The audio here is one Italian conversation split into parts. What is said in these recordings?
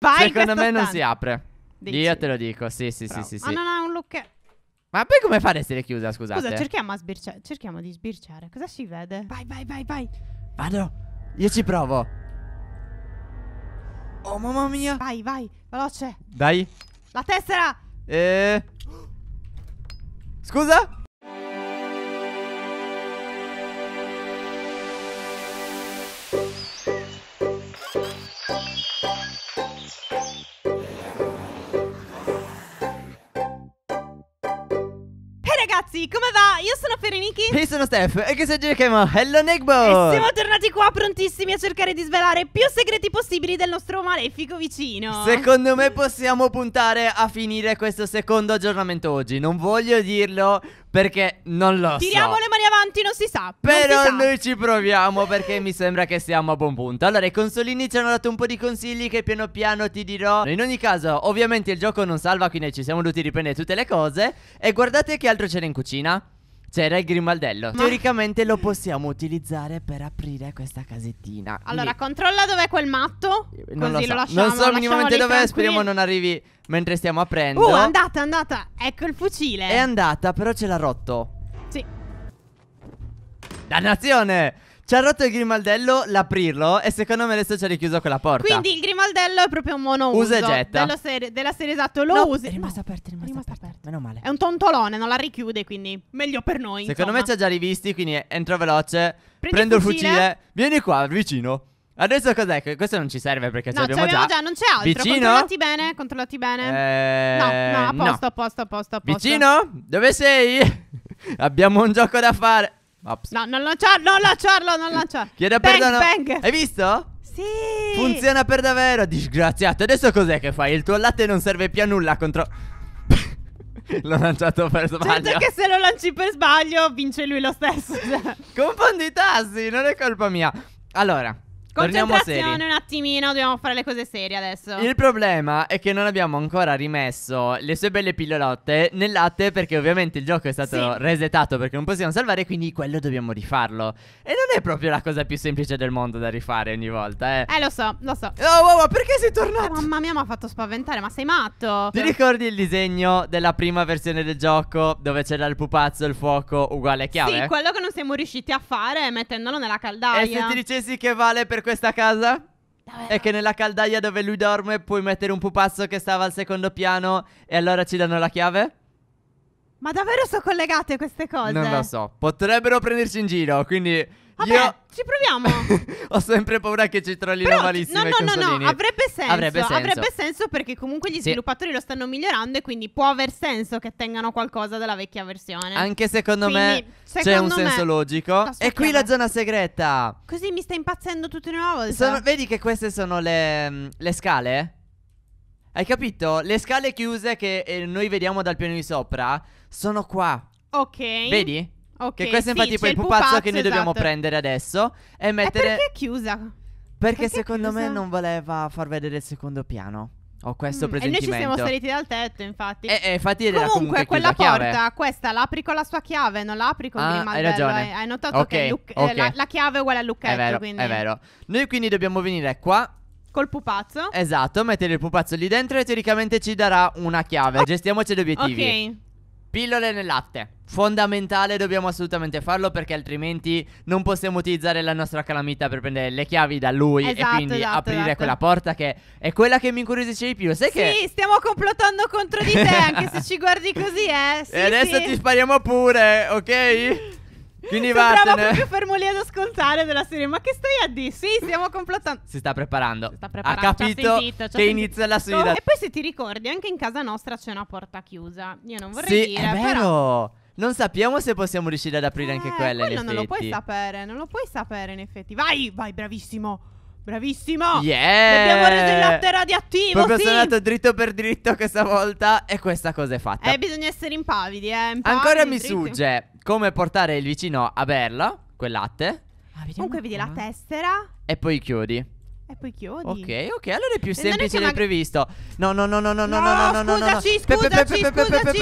Vai Secondo me non si apre. Dici. Io te lo dico, sì, sì, Bravo. sì, sì. Ah, sì. no, no, un look. Ma poi come fa se essere chiusa, scusate? Scusa, cerchiamo, cerchiamo, di sbirciare. Cosa si vede? Vai, vai, vai, vai. Vado. Io ci provo. Oh, mamma mia. Vai, vai, veloce. Dai. La tessera. Eeeh Scusa? ragazzi, come va? Io sono Fereniki E io sono Steph e che se cerchiamo Hello Negbo E siamo tornati qua prontissimi a cercare di svelare più segreti possibili del nostro malefico vicino Secondo me possiamo puntare a finire questo secondo aggiornamento oggi Non voglio dirlo, perché non lo Tiriamo so. le mani avanti, non si sa. Però si sa. noi ci proviamo perché mi sembra che siamo a buon punto. Allora, i consolini ci hanno dato un po' di consigli che piano piano ti dirò. In ogni caso, ovviamente il gioco non salva, quindi ci siamo dovuti riprendere tutte le cose. E guardate che altro c'era in cucina. C'era il grimaldello. Ma... Teoricamente lo possiamo utilizzare per aprire questa casettina. Allora, Lì. controlla dov'è quel matto. Non lo, so. lo lasciamo. Non so minimamente dov'è. Speriamo non arrivi mentre stiamo aprendo. Oh, uh, è andata, è andata. Ecco il fucile. È andata, però ce l'ha rotto. Sì. Dannazione! Ci ha rotto il grimaldello l'aprirlo e secondo me adesso ci ha richiuso quella porta. Quindi il grimaldello è proprio un monouso. Usa e getta. Serie, della serie esatto, lo no, usa. È rimasto aperto, è rimasto, rimasto aperto. aperto. Meno male. È un tontolone, non la richiude, quindi meglio per noi. Secondo insomma. me ci ha già rivisti, quindi entro veloce, Prendi prendo il fucile. fucile, vieni qua vicino. Adesso cos'è? Questo non ci serve perché no, ce l'abbiamo già. già. Non c'è altro. Vicino? Controllati bene, controllati bene. Eh, no, no, eh, a posto, no. a posto, a posto, a posto. Vicino? Dove sei? abbiamo un gioco da fare. Ops. No, non lanciarlo, non lanciarlo, non lanciarlo. Chiedo bang, perdono. Bang. Hai visto? Sì. Funziona per davvero, disgraziato. Adesso cos'è che fai? Il tuo latte non serve più a nulla contro... L'ho lanciato per certo sbaglio. Certo che se lo lanci per sbaglio vince lui lo stesso. Confondi i tassi, non è colpa mia. Allora, Torniamo seri. un attimino, dobbiamo fare le cose serie adesso. Il problema è che non abbiamo ancora rimesso le sue belle pillolotte nel latte perché ovviamente il gioco è stato sì. resetato perché non possiamo salvare, quindi quello dobbiamo rifarlo. E non è proprio la cosa più semplice del mondo da rifare ogni volta, eh. Eh, lo so, lo so. Oh, wow, oh, wow, oh, perché sei tornato? Eh, mamma mia, mi ha fatto spaventare, ma sei matto? Ti ricordi il disegno della prima versione del gioco dove c'era il pupazzo, il fuoco uguale chiave? Sì, quello che non siamo riusciti a fare mettendolo nella caldaia. E se ti dicessi che vale per questa casa? Davvero? È che nella caldaia dove lui dorme puoi mettere un pupazzo che stava al secondo piano e allora ci danno la chiave? Ma davvero sono collegate queste cose? Non lo so. Potrebbero prenderci in giro, quindi Vabbè, Io... ci proviamo. Ho sempre paura che ci trollino malissimo. No, no, no, no, avrebbe senso, avrebbe senso. Avrebbe senso perché comunque gli sì. sviluppatori lo stanno migliorando e quindi può aver senso che tengano qualcosa della vecchia versione. Anche secondo quindi, me secondo c'è un me... senso logico. E qui la zona segreta. Così mi sta impazzendo tutto di una volta. Sono, vedi che queste sono le, mm, le scale? Hai capito? Le scale chiuse che eh, noi vediamo dal piano di sopra sono qua. Ok. Vedi? Ok. Che questo sì, infatti poi il pupazzo, pupazzo che noi esatto. dobbiamo prendere adesso e mettere... perché è chiusa? Perché, perché secondo chiusa? me non voleva far vedere il secondo piano. Ho questo mm, presentimento. E noi ci siamo saliti dal tetto, infatti. E, eh, e eh, infatti era comunque, quella porta, chiave. questa l'apri con la sua chiave, non l'apri con ah, il mantello. Hai eh, ragione. Hai notato okay, che Luc- okay. la, la, chiave è uguale al lucchetto, è ecco, vero, quindi... È vero. Noi quindi dobbiamo venire qua col pupazzo. Esatto, mettere il pupazzo lì dentro e teoricamente ci darà una chiave. Oh, Gestiamoci gli obiettivi. Ok. Pillole nel latte fondamentale dobbiamo assolutamente farlo perché altrimenti non possiamo utilizzare la nostra calamita per prendere le chiavi da lui esatto, e quindi esatto, aprire esatto. quella porta che è quella che mi incuriosisce di più. Sai sì, che... stiamo complottando contro di te anche se ci guardi così, eh. Sì, e adesso sì. ti spariamo pure, ok? Quindi va vattene. proprio fermo lì ad ascoltare della serie. Ma che stai a dire? Sì, stiamo complottando. Si sta preparando. Si sta preparando. Ha capito sentito, che inizia la sfida. E poi se ti ricordi, anche in casa nostra c'è una porta chiusa. Io non vorrei sì, dire. È vero. Però... Non sappiamo se possiamo riuscire ad aprire eh, anche quella. Quello non lo puoi sapere, non lo puoi sapere in effetti. Vai, vai, bravissimo. Bravissimo! Yeah! Abbiamo reso il latte radioattivo! Proprio sì! sono andato dritto per dritto questa volta e questa cosa è fatta. Eh, bisogna essere impavidi, eh. Impavidi, Ancora mi dritti. sugge come portare il vicino a berla, quel latte. Ah, Comunque qua. vedi la tessera. E poi chiudi. E poi chiodi. Ok, ok, allora è più semplice del previsto. No, no, no, no, no, no, no, no, no, no, no. Scusaci, scusaci, scusaci.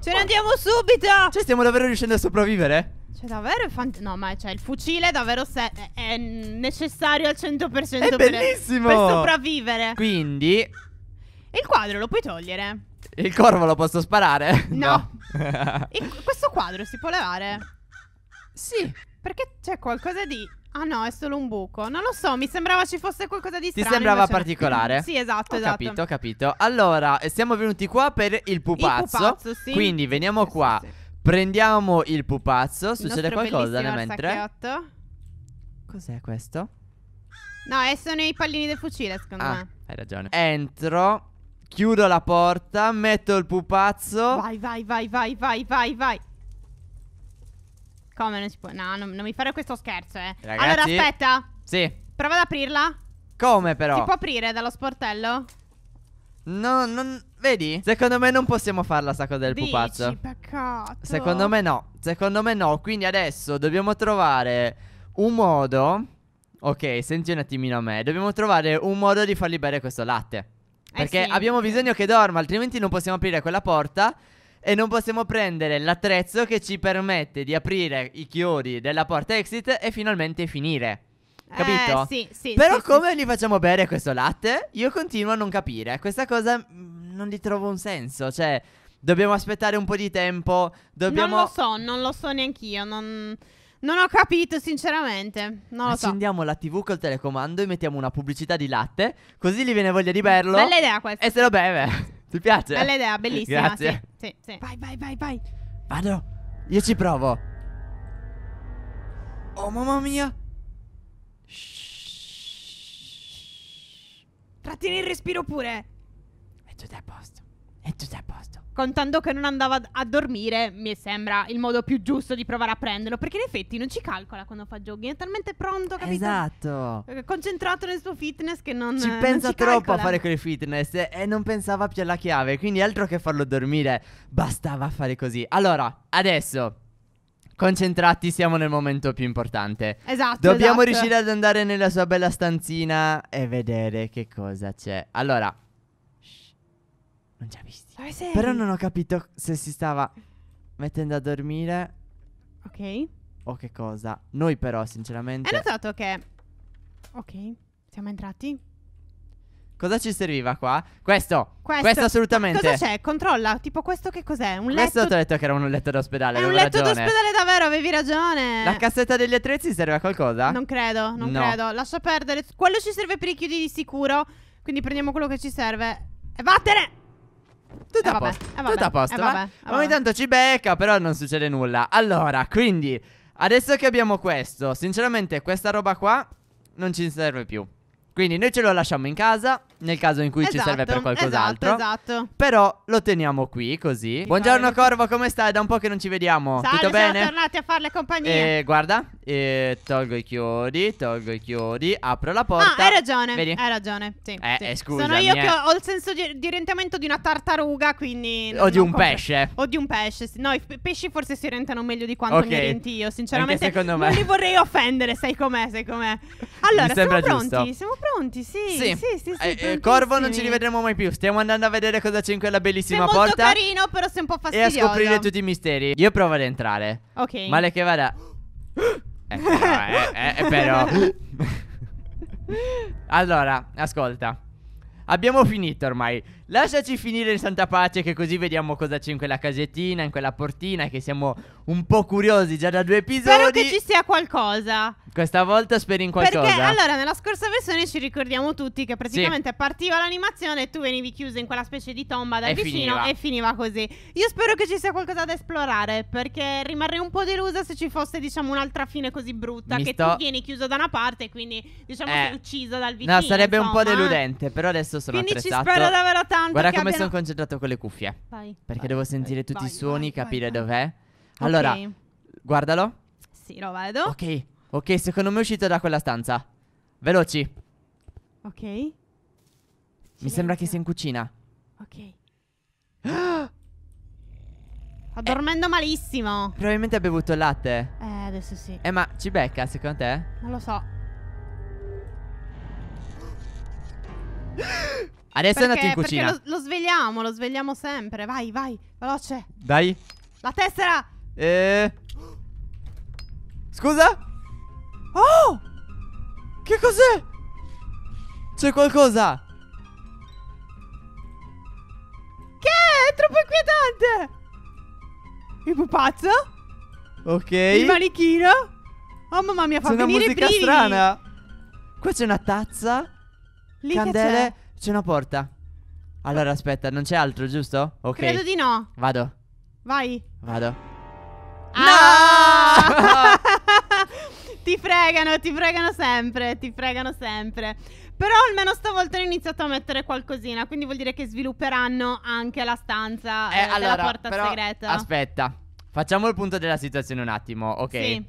Ce ne andiamo subito. Cioè, stiamo davvero riuscendo a sopravvivere? Cioè, davvero è fantastico. No, ma cioè, il fucile è davvero se- è necessario al 100% è bellissimo. Per, per sopravvivere. Quindi... Il quadro lo puoi togliere. Il corvo lo posso sparare? No. no. questo quadro si può levare? Sì. Perché c'è qualcosa di Ah no, è solo un buco. Non lo so, mi sembrava ci fosse qualcosa di strano. Ti sembrava particolare? sì, esatto, ho esatto. Capito, ho capito. Allora, eh, siamo venuti qua per il pupazzo. Il pupazzo, sì. Quindi veniamo eh, qua. Sì, Prendiamo il pupazzo. Succede il qualcosa nel mentre? Cos'è questo? No, eh, sono i pallini del fucile, secondo ah, me. Hai ragione. Entro, chiudo la porta, metto il pupazzo. Vai, vai, vai, vai, vai, vai, vai. Come non si può? No, non, non mi fare questo scherzo, eh. Ragazzi, allora, aspetta. Sì. Prova ad aprirla. Come però? Si può aprire dallo sportello? No, non... Vedi? Secondo me non possiamo farla sta cosa del Dici, pupazzo. peccato. Secondo me no. Secondo me no. Quindi adesso dobbiamo trovare un modo... Ok, senti un attimino a me. Dobbiamo trovare un modo di fargli bere questo latte. Eh Perché eh sì. abbiamo bisogno che dorma, altrimenti non possiamo aprire quella porta e non possiamo prendere l'attrezzo che ci permette di aprire i chiodi della porta exit e finalmente finire. Eh, capito? Eh, sì, sì. Però sì, come sì. li facciamo bere questo latte? Io continuo a non capire. Questa cosa mm, non gli trovo un senso. Cioè, dobbiamo aspettare un po' di tempo. Dobbiamo... Non lo so, non lo so neanch'io. Non... Non ho capito, sinceramente. Non lo Accendiamo so. la TV col telecomando e mettiamo una pubblicità di latte, così gli viene voglia di mm, berlo. Bella idea questa. E se lo beve. Ti piace? Bella idea, bellissima. Grazie. Sì. Sì, sì. Vai, vai, vai, vai. Vado. Io ci provo. Oh, mamma mia. Shhh. Trattieni il respiro pure. È tutto a posto. E tutto a posto. Contando che non andava a dormire, mi sembra il modo più giusto di provare a prenderlo. Perché in effetti non ci calcola quando fa jogging. È talmente pronto, capito? Esatto. Eh, concentrato nel suo fitness che non. Ci non pensa ci troppo calcola. a fare quel fitness e non pensava più alla chiave. Quindi altro che farlo dormire. Bastava fare così. Allora, adesso concentrati, siamo nel momento più importante. Esatto. Dobbiamo esatto. riuscire ad andare nella sua bella stanzina e vedere che cosa c'è. Allora, non ci ha visti. Dove sei? Però non ho capito se si stava mettendo a dormire. Ok. O che cosa. Noi però, sinceramente... Hai notato che... Ok, siamo entrati. Cosa ci serviva qua? Questo. Questo, questo assolutamente. Cosa c'è? Controlla. Tipo questo che cos'è? Un letto. Questo ti ho detto che era un letto d'ospedale. È un letto d'ospedale davvero, avevi ragione. La cassetta degli attrezzi serve a qualcosa? Non credo, non no. credo. Lascia perdere. Quello ci serve per i chiudi di sicuro. Quindi prendiamo quello che ci serve. E vattene! tutto eh a posto. Eh tutto a posto. Eh vabbè, va? Ogni tanto ci becca, però non succede nulla. Allora, quindi, adesso che abbiamo questo, sinceramente questa roba qua non ci serve più. Quindi noi ce lo lasciamo in casa nel caso in cui esatto, ci serve per esatto, qualcos'altro. Esatto, esatto. Però lo teniamo qui così. Buongiorno Corvo, come stai? Da un po' che non ci vediamo. Salve, Tutto bene? Siamo tornati a fare le compagnie. Eh, guarda, eh, tolgo i chiodi, tolgo i chiodi, apro la porta. Ah, hai ragione. Vedi? Hai ragione. Sì, eh, sì. scusa. Sono io eh. che ho, il senso di, di orientamento di una tartaruga, quindi. O di un compre. pesce. O di un pesce. No, i pesci forse si orientano meglio di quanto okay. mi orienti io. Sinceramente, Anche secondo me. non li vorrei offendere. Sai com'è, sai com'è. Allora, siamo giusto. pronti? Siamo pronti, sì. Sì, sì, sì. sì eh, eh, Corvo non ci rivedremo mai più. Stiamo andando a vedere cosa c'è in quella bellissima porta. È molto carino, però sei un po' fastidioso. E a scoprire tutti i misteri. Io provo ad entrare. Ok. Male che vada. eh, però. Eh, eh, eh però. allora, ascolta. Abbiamo finito ormai. Lasciaci finire in santa pace che così vediamo cosa c'è in quella casettina, in quella portina che siamo un po' curiosi già da due episodi. Spero che ci sia qualcosa. Questa volta speri in qualcosa. Perché allora nella scorsa versione ci ricordiamo tutti che praticamente sì. partiva l'animazione e tu venivi chiuso in quella specie di tomba dal e vicino finiva. e finiva così. Io spero che ci sia qualcosa da esplorare perché rimarrei un po' delusa se ci fosse diciamo un'altra fine così brutta Mi che sto... tu vieni chiuso da una parte e quindi diciamo eh. sei ucciso dal vicino. No, sarebbe insomma, un po' deludente, però adesso sono Quindi attrezzato. Quindi ci spero davvero tanto. Guarda come abbiano... sono concentrato con le cuffie. Vai. Perché vai, devo sentire eh, vai, tutti vai, i suoni, capire dov'è. Allora, okay. guardalo. Sì, lo vedo. Ok, ok, secondo me è uscito da quella stanza. Veloci. Ok. Silenzio. Mi sembra che sia in cucina. Ok. Ah! Sta dormendo eh, malissimo. Probabilmente ha bevuto il latte. Eh, adesso sì. Eh, ma ci becca, secondo te? Non lo so. Adesso perché, è andato in cucina. lo, lo svegliamo, lo svegliamo sempre. Vai, vai, veloce. Dai. La tessera. Eh. Scusa? Oh! Che cos'è? C'è qualcosa. Che è? è troppo inquietante. Il pupazzo. Ok. Il manichino. Oh mamma mia, fa venire i brividi. C'è una musica strana. Qua c'è una tazza. Lì candele. C'è una porta. Allora aspetta, non c'è altro, giusto? Ok. Credo di no. Vado. Vai. Vado. Ah! No! ti fregano, ti fregano sempre, ti fregano sempre. Però almeno stavolta hanno iniziato a mettere qualcosina, quindi vuol dire che svilupperanno anche la stanza eh, eh, allora, porta però, segreta. Aspetta, facciamo il punto della situazione un attimo, ok? Sì.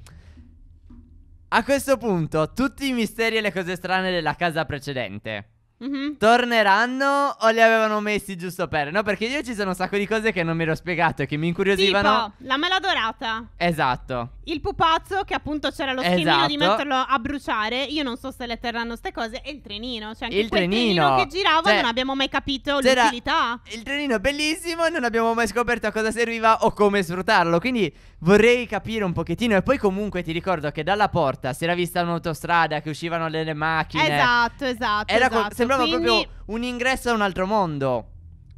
A questo punto, tutti i misteri e le cose strane della casa precedente Mm-hmm. Torneranno o li avevano messi giusto per? No, perché io ci sono un sacco di cose che non mi ero spiegato e che mi incuriosivano. Tipo, la mela dorata. Esatto. Il pupazzo che appunto c'era lo schemino esatto. di metterlo a bruciare. Io non so se le terranno queste cose. E il trenino. Cioè, anche il trenino. trenino che girava cioè, non abbiamo mai capito l'utilità. Il trenino è bellissimo e non abbiamo mai scoperto a cosa serviva o come sfruttarlo. Quindi vorrei capire un pochettino. E poi, comunque, ti ricordo che dalla porta si era vista un'autostrada che uscivano delle macchine. Esatto, esatto. Era esatto. Co- sembrava Quindi... proprio un ingresso a un altro mondo.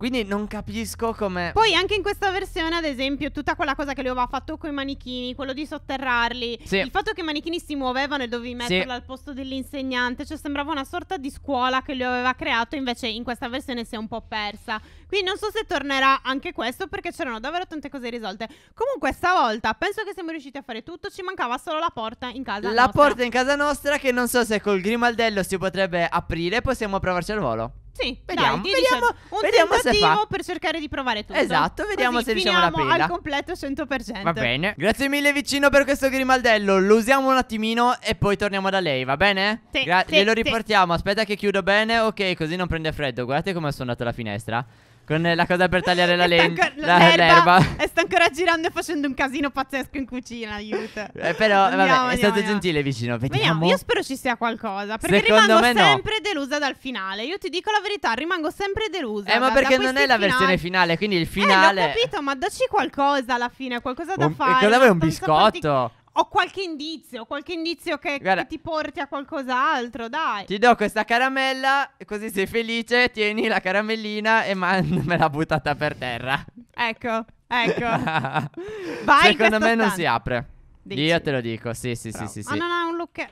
Quindi non capisco come. Poi anche in questa versione, ad esempio, tutta quella cosa che lui aveva fatto con i manichini, quello di sotterrarli, sì. il fatto che i manichini si muovevano e dovevi metterlo sì. al posto dell'insegnante, cioè sembrava una sorta di scuola che lui aveva creato, invece in questa versione si è un po' persa. Quindi non so se tornerà anche questo perché c'erano davvero tante cose risolte. Comunque stavolta penso che siamo riusciti a fare tutto, ci mancava solo la porta in casa la nostra. La porta in casa nostra che non so se col grimaldello si potrebbe aprire, possiamo provarci al volo. Sì, vediamo, dai, vediamo, un vediamo se fa. per cercare di provare tutto. Esatto, vediamo Così se riusciamo la pila. al completo 100%. Va bene. Grazie mille vicino per questo grimaldello. Lo usiamo un attimino e poi torniamo da lei, va bene? Sì, Gra sì, glielo riportiamo. Aspetta che chiudo bene. Ok, così non prende freddo. Guardate come ha suonato la finestra. Con la cosa per tagliare la lente. La, l'erba. E sta ancora girando e facendo un casino pazzesco in cucina. Aiuto. Eh, però, andiamo, vabbè, andiamo, è stato andiamo. gentile vicino. Vediamo. Vediamo. Io spero ci sia qualcosa. Perché Secondo rimango sempre no. delusa dal finale. Io ti dico la verità, rimango sempre delusa. Eh, da, ma perché non è la finali. versione finale. Quindi il finale. Eh, l'ho capito, ma daci qualcosa alla fine, qualcosa da un, fare. Cosa vuoi un biscotto? ho qualche indizio, qualche indizio che, Guarda, che, ti porti a qualcos'altro, dai. Ti do questa caramella, così sei felice, tieni la caramellina e man- me l'ha buttata per terra. Ecco, ecco. Vai, Secondo me stand. non si apre. Dici. Io te lo dico, sì, sì, Bravo. sì, sì. Ma sì. non ha un look...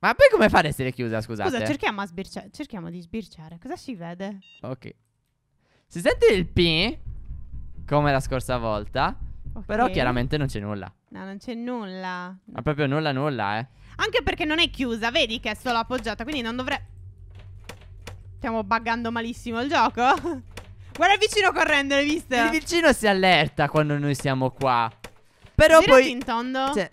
Ma poi come fa ad essere chiusa, scusate? Scusa, cerchiamo, sbirci- cerchiamo di sbirciare. Cosa si vede? Ok. Si sente il P, come la scorsa volta, okay. però chiaramente non c'è nulla. No, non c'è nulla. Ma proprio nulla, nulla, eh. Anche perché non è chiusa, vedi che è solo appoggiata, quindi non dovrei... Stiamo buggando malissimo il gioco. Guarda il vicino correndo, l'hai visto? Il vicino si allerta quando noi siamo qua. Però Girati poi... in Cioè...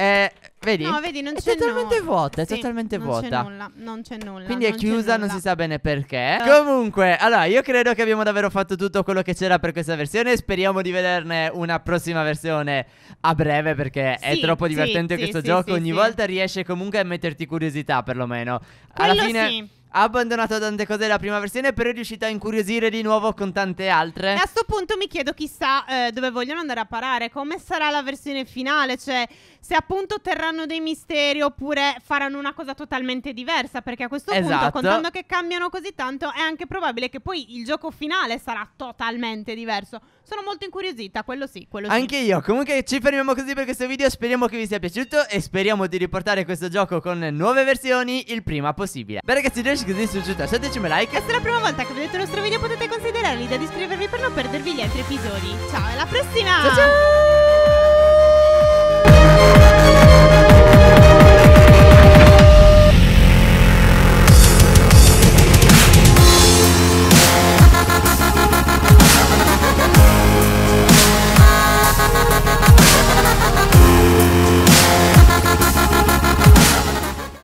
Eh, vedi? No, vedi, non è c'è totalmente nulla. vuota, è sì, totalmente non vuota. C'è nulla, non c'è nulla. Quindi è chiusa, non si sa bene perché. Uh. Comunque, allora, io credo che abbiamo davvero fatto tutto quello che c'era per questa versione. Speriamo di vederne una prossima versione a breve perché sì, è troppo divertente sì, questo gioco. Ogni volta riesce comunque a metterti curiosità, perlomeno. Alla quello fine ha abbandonato tante cose della prima versione, però è riuscita a incuriosire di nuovo con tante altre. E a questo punto mi chiedo chissà eh, dove vogliono andare a parare, come sarà la versione finale, cioè se appunto terranno dei misteri oppure faranno una cosa totalmente diversa, perché a questo esatto. punto contando che cambiano così tanto è anche probabile che poi il gioco finale sarà totalmente diverso. Sono molto incuriosita, quello sì, quello sì. Anche io. Comunque ci fermiamo così per questo video. Speriamo che vi sia piaciuto e speriamo di riportare questo gioco con nuove versioni il prima possibile. Beh ragazzi, direi che se vi è piaciuto lasciateci un like. E se è la prima volta che vedete il nostro video potete considerare l'idea di iscrivervi per non perdervi gli altri episodi. Ciao, alla prossima! Ciao ciao!